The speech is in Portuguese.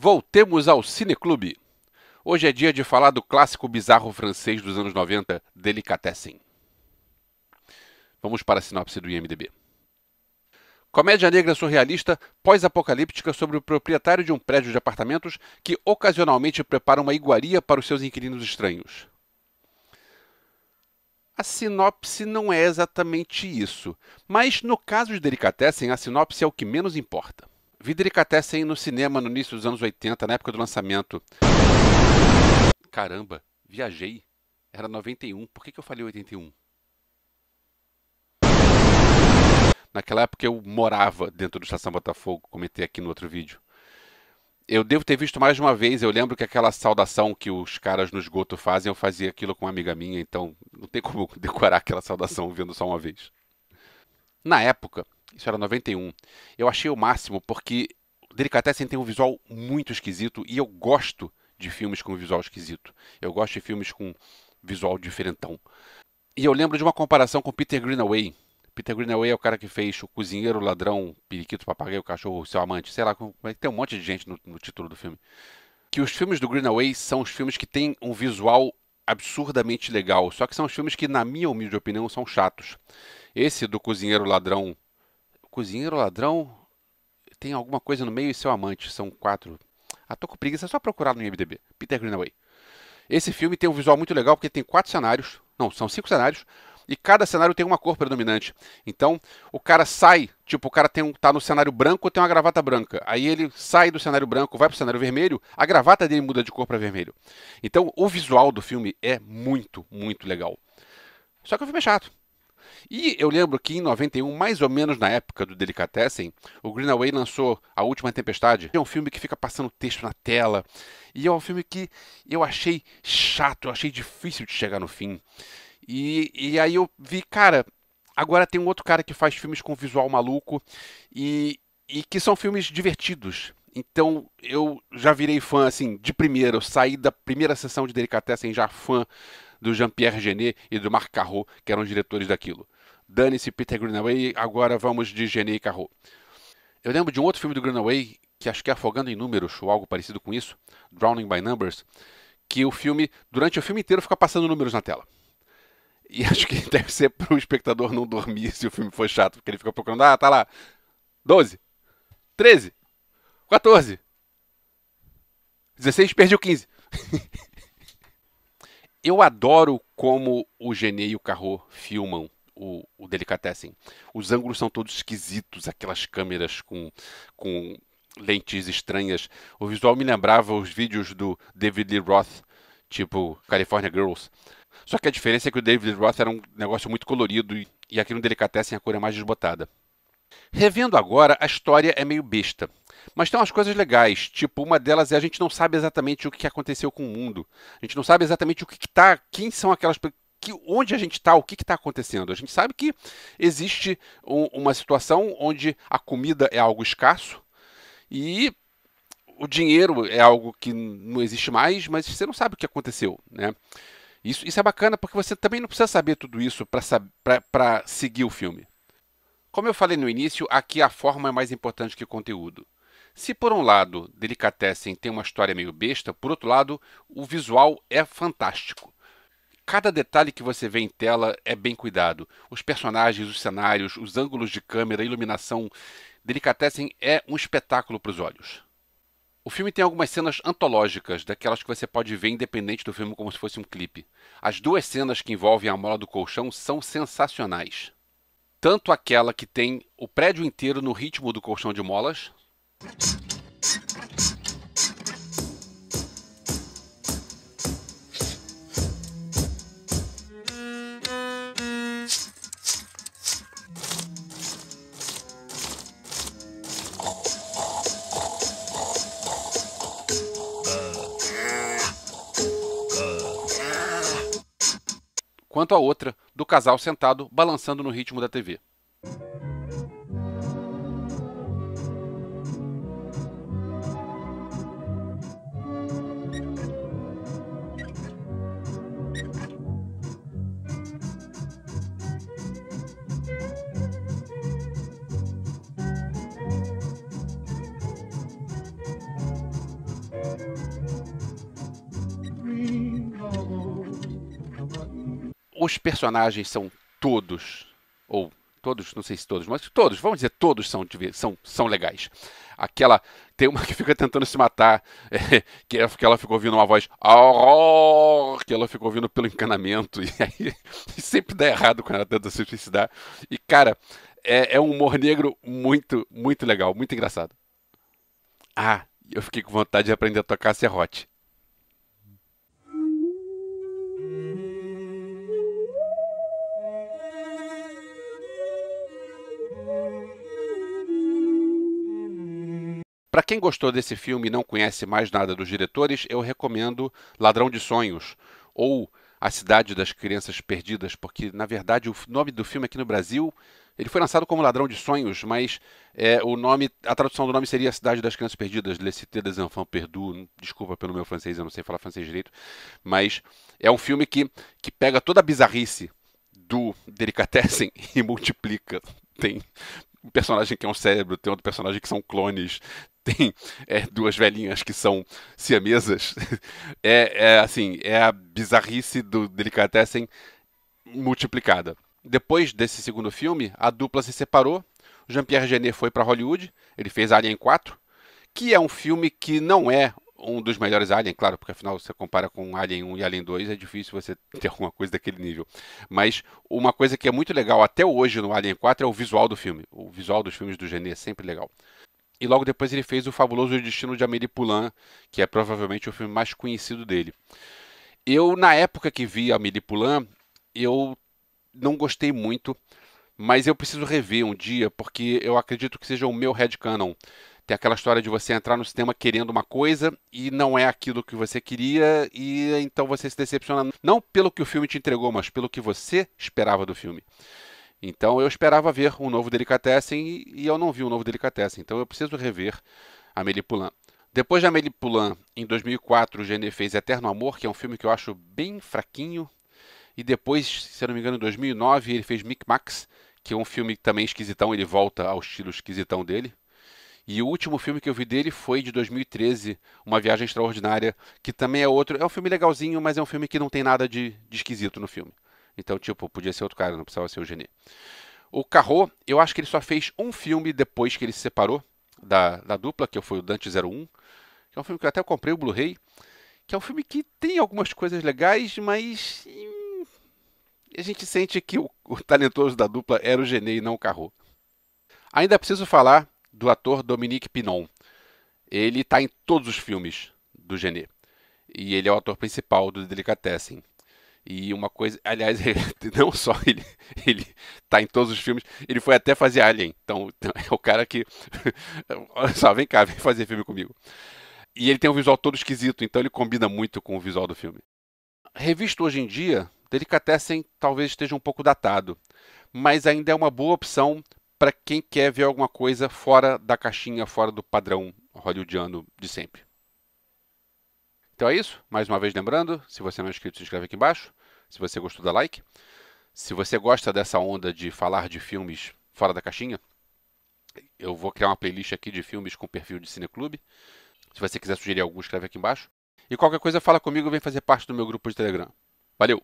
Voltemos ao Cineclube. Hoje é dia de falar do clássico bizarro francês dos anos 90, Delicatessen. Vamos para a sinopse do IMDb. Comédia negra surrealista pós-apocalíptica sobre o proprietário de um prédio de apartamentos que ocasionalmente prepara uma iguaria para os seus inquilinos estranhos. A sinopse não é exatamente isso, mas no caso de Delicatessen, a sinopse é o que menos importa. Vida Delicatessen no cinema no início dos anos 80, na época do lançamento. Caramba, viajei. Era 91. Por que, que eu falei 81? Naquela época eu morava dentro do Estação Botafogo, comentei aqui no outro vídeo. Eu devo ter visto mais de uma vez, eu lembro que aquela saudação que os caras no esgoto fazem, eu fazia aquilo com uma amiga minha, então não tem como decorar aquela saudação vendo só uma vez. Na época, isso era 91. Eu achei o máximo porque Delicatessen tem um visual muito esquisito e eu gosto de filmes com visual esquisito. Eu gosto de filmes com visual diferentão. E eu lembro de uma comparação com Peter Greenaway. Peter Greenaway é o cara que fez O Cozinheiro, Ladrão, Periquito, Papagaio, Cachorro, Seu Amante, sei lá, tem um monte de gente no, no título do filme. Que os filmes do Greenaway são os filmes que têm um visual absurdamente legal, só que são os filmes que, na minha humilde opinião, são chatos. Esse do Cozinheiro, Ladrão, cozinheiro, ladrão, tem alguma coisa no meio e seu amante. São quatro. A ah, Tô com preguiça, é só procurar no IMDB. Peter Greenaway. Esse filme tem um visual muito legal porque tem quatro cenários. Não, são cinco cenários. E cada cenário tem uma cor predominante. Então, o cara sai, tipo, o cara tem um, tá no cenário branco, tem uma gravata branca. Aí ele sai do cenário branco, vai pro cenário vermelho, a gravata dele muda de cor para vermelho. Então, o visual do filme é muito, muito legal. Só que o filme é chato. E eu lembro que em 91, mais ou menos na época do Delicatessen, o Greenaway lançou A Última Tempestade. É um filme que fica passando texto na tela. E é um filme que eu achei chato, eu achei difícil de chegar no fim. E, e aí eu vi, cara, agora tem um outro cara que faz filmes com visual maluco e, e que são filmes divertidos. Então eu já virei fã, assim, de primeiro Eu saí da primeira sessão de Delicatessen já fã do Jean-Pierre Genet e do Marc Carreau, que eram os diretores daquilo. Dane-se Peter Greenaway, agora vamos de Genet e Carreau. Eu lembro de um outro filme do Greenaway, que acho que é Afogando em Números, ou algo parecido com isso, Drowning by Numbers, que o filme, durante o filme inteiro, fica passando números na tela. E acho que deve ser para o espectador não dormir se o filme for chato, porque ele fica procurando, ah, tá lá, 12, 13, 14, 16, perdi o 15 eu adoro como o Genet e o Carro filmam o, o Delicatessen. Os ângulos são todos esquisitos, aquelas câmeras com, com lentes estranhas. O visual me lembrava os vídeos do David Lee Roth, tipo California Girls. Só que a diferença é que o David Lee Roth era um negócio muito colorido e, e aqui no Delicatessen a cor é mais desbotada. Revendo agora, a história é meio besta. Mas tem umas coisas legais, tipo, uma delas é a gente não sabe exatamente o que aconteceu com o mundo. A gente não sabe exatamente o que está, quem são aquelas que, onde a gente está, o que está acontecendo. A gente sabe que existe um, uma situação onde a comida é algo escasso e o dinheiro é algo que não existe mais, mas você não sabe o que aconteceu, né? Isso, isso é bacana porque você também não precisa saber tudo isso para seguir o filme. Como eu falei no início, aqui a forma é mais importante que o conteúdo. Se por um lado Delicatessen tem uma história meio besta, por outro lado o visual é fantástico. Cada detalhe que você vê em tela é bem cuidado. Os personagens, os cenários, os ângulos de câmera, a iluminação. Delicatessen é um espetáculo para os olhos. O filme tem algumas cenas antológicas, daquelas que você pode ver independente do filme como se fosse um clipe. As duas cenas que envolvem a mola do colchão são sensacionais tanto aquela que tem o prédio inteiro no ritmo do colchão de molas, quanto a outra do casal sentado balançando no ritmo da TV. os personagens são todos, ou todos, não sei se todos, mas todos, vamos dizer, todos são, são, são legais. Aquela, tem uma que fica tentando se matar, é, é, que, ela, que ela ficou ouvindo uma voz, que ela ficou ouvindo pelo encanamento, e aí e sempre dá errado quando ela tenta se suicidar. E, cara, é, é um humor negro muito, muito legal, muito engraçado. Ah, eu fiquei com vontade de aprender a tocar serrote. Para quem gostou desse filme e não conhece mais nada dos diretores, eu recomendo Ladrão de Sonhos ou A Cidade das Crianças Perdidas, porque na verdade o nome do filme aqui no Brasil ele foi lançado como Ladrão de Sonhos, mas é, o nome, a tradução do nome seria A Cidade das Crianças Perdidas, Le Cité des Enfants Perdus. Desculpa pelo meu francês, eu não sei falar francês direito, mas é um filme que, que pega toda a bizarrice do Delicatessen e multiplica. Tem um personagem que é um cérebro, tem outro personagem que são clones, tem é, duas velhinhas que são siamesas. É, é assim, é a bizarrice do Delicatessen multiplicada. Depois desse segundo filme, a dupla se separou. Jean-Pierre Genet foi para Hollywood, ele fez Alien 4, que é um filme que não é um dos melhores Alien, claro, porque afinal você compara com Alien 1 e Alien 2, é difícil você ter alguma coisa daquele nível. Mas uma coisa que é muito legal até hoje no Alien 4 é o visual do filme. O visual dos filmes do Genet é sempre legal e logo depois ele fez O Fabuloso Destino de Amélie Poulain, que é provavelmente o filme mais conhecido dele. Eu, na época que vi Amélie Poulain, eu não gostei muito, mas eu preciso rever um dia, porque eu acredito que seja o meu headcanon. Tem aquela história de você entrar no sistema querendo uma coisa e não é aquilo que você queria, e então você se decepciona não pelo que o filme te entregou, mas pelo que você esperava do filme. Então eu esperava ver um novo Delicatessen e, e eu não vi um novo Delicatessen. Então eu preciso rever Amélie Poulain. Depois de Amélie Poulain, em 2004, o Genet fez Eterno Amor, que é um filme que eu acho bem fraquinho. E depois, se eu não me engano, em 2009, ele fez Max, que é um filme também esquisitão, ele volta ao estilo esquisitão dele. E o último filme que eu vi dele foi de 2013, Uma Viagem Extraordinária, que também é outro. É um filme legalzinho, mas é um filme que não tem nada de, de esquisito no filme. Então, tipo, podia ser outro cara, não precisava ser o Genet. O Carro, eu acho que ele só fez um filme depois que ele se separou da, da dupla, que foi o Dante 01, que é um filme que eu até comprei o Blu-ray, que é um filme que tem algumas coisas legais, mas hum, a gente sente que o, o, talentoso da dupla era o Genet e não o Carro. Ainda preciso falar do ator Dominique Pinon. Ele está em todos os filmes do Genet. E ele é o ator principal do Delicatessen. E uma coisa, aliás, ele, não só ele, ele tá em todos os filmes, ele foi até fazer Alien. Então, então é o cara que. Olha só, vem cá, vem fazer filme comigo. E ele tem um visual todo esquisito, então ele combina muito com o visual do filme. Revisto hoje em dia, Delicatessen talvez esteja um pouco datado, mas ainda é uma boa opção para quem quer ver alguma coisa fora da caixinha, fora do padrão hollywoodiano de sempre. Então é isso. Mais uma vez lembrando, se você não é inscrito, se inscreve aqui embaixo. Se você gostou, dá like. Se você gosta dessa onda de falar de filmes fora da caixinha, eu vou criar uma playlist aqui de filmes com perfil de cineclube. Se você quiser sugerir algum, escreve aqui embaixo. E qualquer coisa, fala comigo, vem fazer parte do meu grupo de Telegram. Valeu!